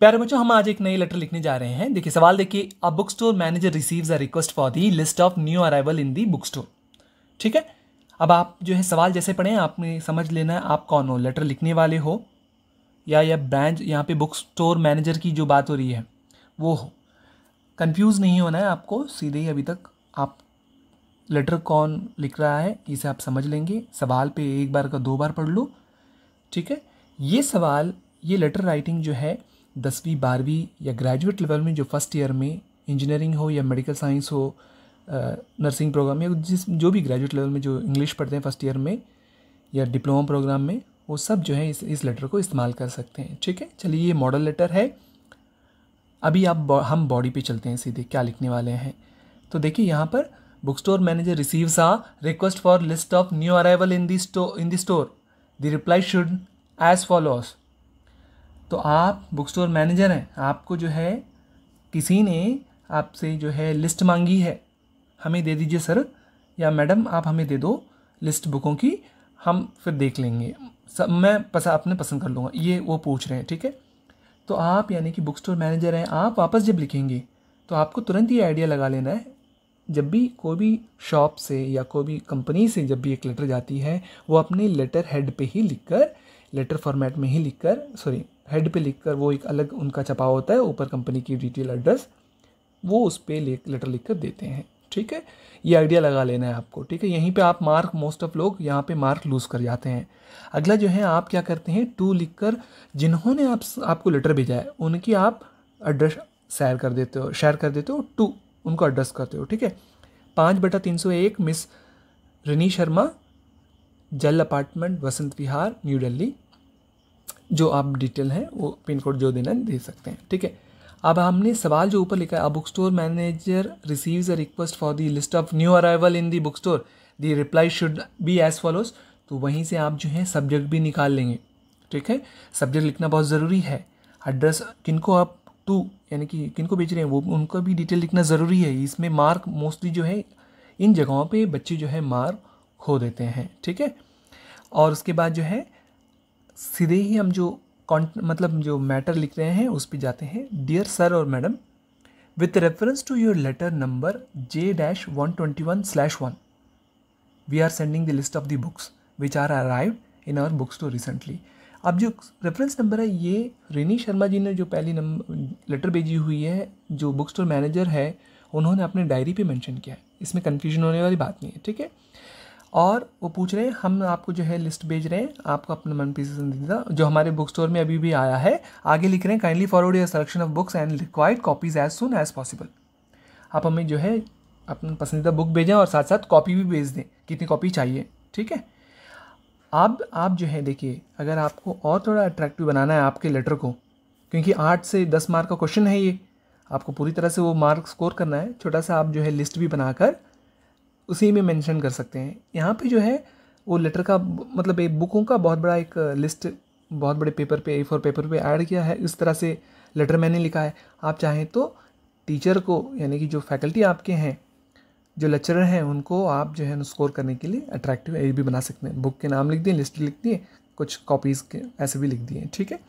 प्यारे बच्चों हम आज एक नई लेटर लिखने जा रहे हैं देखिए सवाल देखिए a book store manager receives a request for the list of new arrival in the book store ठीक है अब आप जो है सवाल जैसे पढ़ें आपने समझ लेना है आप कौन हो लेटर लिखने वाले हो या या ब्रांच यहाँ पे बुक स्टोर मैनेजर की जो बात हो रही है वो हो कन्फ्यूज़ नहीं होना है आपको सीधे ही अभी तक आप लेटर कौन लिख रहा है इसे आप समझ लेंगे सवाल पे एक बार का दो बार पढ़ लो ठीक है ये सवाल ये लेटर राइटिंग जो है दसवीं बारहवीं या ग्रेजुएट लेवल में जो फर्स्ट ईयर में इंजीनियरिंग हो या मेडिकल साइंस हो नर्सिंग प्रोग्राम या जिस जो भी ग्रेजुएट लेवल में जो इंग्लिश पढ़ते हैं फर्स्ट ईयर में या डिप्लोमा प्रोग्राम में वो सब जो है इस इस लेटर को इस्तेमाल कर सकते हैं ठीक है चलिए ये मॉडल लेटर है अभी आप हम बॉडी पे चलते हैं सीधे क्या लिखने वाले हैं तो देखिए यहाँ पर book store manager receives a request for list of new arrival in the store in the store the reply should as follows तो आप बुक स्टोर मैनेजर हैं आपको जो है किसी ने आपसे जो है लिस्ट मांगी है हमें दे दीजिए सर या मैडम आप हमें दे दो लिस्ट बुकों की हम फिर देख लेंगे सब मैं पस, अपने पसंद कर लूँगा ये वो पूछ रहे हैं ठीक है तो आप यानी कि बुक स्टोर मैनेजर हैं आप वापस जब लिखेंगे तो आपको तुरंत ये आइडिया लगा लेना है जब भी कोई भी शॉप से या कोई भी कंपनी से जब भी एक लेटर जाती है वो अपने लेटर हेड पे ही लिखकर लेटर फॉर्मेट में ही लिखकर सॉरी हेड पे लिखकर वो एक अलग उनका छपा होता है ऊपर कंपनी की डिटेल एड्रेस वो उस पर लेटर लिख कर देते हैं ठीक है ये आइडिया लगा लेना है आपको ठीक है यहीं पे आप मार्क मोस्ट ऑफ लोग यहाँ पे मार्क लूज़ कर जाते हैं अगला जो है आप क्या करते हैं टू लिखकर जिन्होंने आप आपको लेटर भेजा है उनकी आप एड्रेस शेयर कर देते हो शेयर कर देते हो टू उनको एड्रेस करते हो ठीक है पाँच बटा तीन सौ एक miss Rani Sharma Jal apartment Vasant Vihar New Delhi जो आप डिटेल है वो पिन कोड जो देना दे सकते हैं ठीक है अब हमने सवाल जो ऊपर लिखा है a book store manager receives a request for the list of new arrival in the book store the reply should be as follows तो वहीं से आप जो है सब्जेक्ट भी निकाल लेंगे ठीक है सब्जेक्ट लिखना बहुत ज़रूरी है एड्रेस किनको आप टू यानी कि किनको भेज रहे हैं वो उनका भी डिटेल लिखना ज़रूरी है इसमें मार्क मोस्टली जो है इन जगहों पे बच्चे जो है मार्क खो देते हैं ठीक है और उसके बाद जो है सीधे ही हम जो मतलब जो मैटर लिख रहे हैं उस पर जाते हैं डियर सर और madam with reference to your letter number J dash one twenty one slash one we are sending the list of the books which are arrive in our book store recently अब जो reference number है ये रेनी शर्मा जी ने जो पहली number letter भेजी हुई है जो बुक स्टोर मैनेजर है उन्होंने अपने डायरी पे मेंशन किया है इसमें कन्फ्यूजन होने वाली बात नहीं है ठीक है और वो पूछ रहे हैं हम आपको जो है लिस्ट भेज रहे हैं आपको अपना मन पसंदीदा जो हमारे बुक स्टोर में अभी भी आया है आगे लिख रहे हैं kindly forward your selection of books and required copies as soon as possible आप हमें जो है अपना पसंदीदा बुक भेजें और साथ साथ कॉपी भी भेज दें कितनी कॉपी चाहिए ठीक है आप आप जो है देखिए अगर आपको और थोड़ा अट्रैक्टिव बनाना है आपके लेटर को क्योंकि आठ से दस मार्क का क्वेश्चन है ये आपको पूरी तरह से वो मार्क स्कोर करना है छोटा सा आप जो है लिस्ट भी बनाकर उसी में मेंशन कर सकते हैं यहाँ पे जो है वो लेटर का मतलब एक बुकों का बहुत बड़ा एक लिस्ट बहुत बड़े पेपर पे ए फोर पेपर पे ऐड किया है इस तरह से लेटर मैंने लिखा है आप चाहें तो टीचर को यानी कि जो फैकल्टी आपके हैं जो लेक्चरर हैं उनको आप जो है स्कोर करने के लिए अट्रैक्टिव ए भी बना सकते हैं बुक के नाम लिख दिए लिस्ट लिख दिए कुछ कॉपीज़ के ऐसे भी लिख दिए ठीक है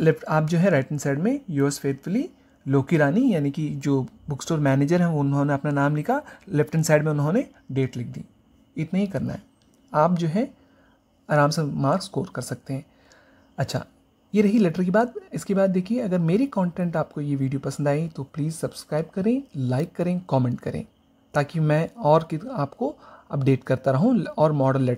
लेफ्ट आप जो है राइट हैंड साइड में योर्स फेथफुली लोकी रानी यानी कि जो बुक स्टोर मैनेजर हैं उन्होंने अपना नाम लिखा लेफ्ट हैंड साइड में उन्होंने डेट लिख दी इतना ही करना है आप जो है आराम से मार्क्स स्कोर कर सकते हैं अच्छा ये रही लेटर की बात इसके बाद देखिए अगर मेरी कंटेंट आपको ये वीडियो पसंद आई तो प्लीज़ सब्सक्राइब करें लाइक करें कमेंट करें ताकि मैं और कि आपको अपडेट करता रहूँ और मॉडल लेटर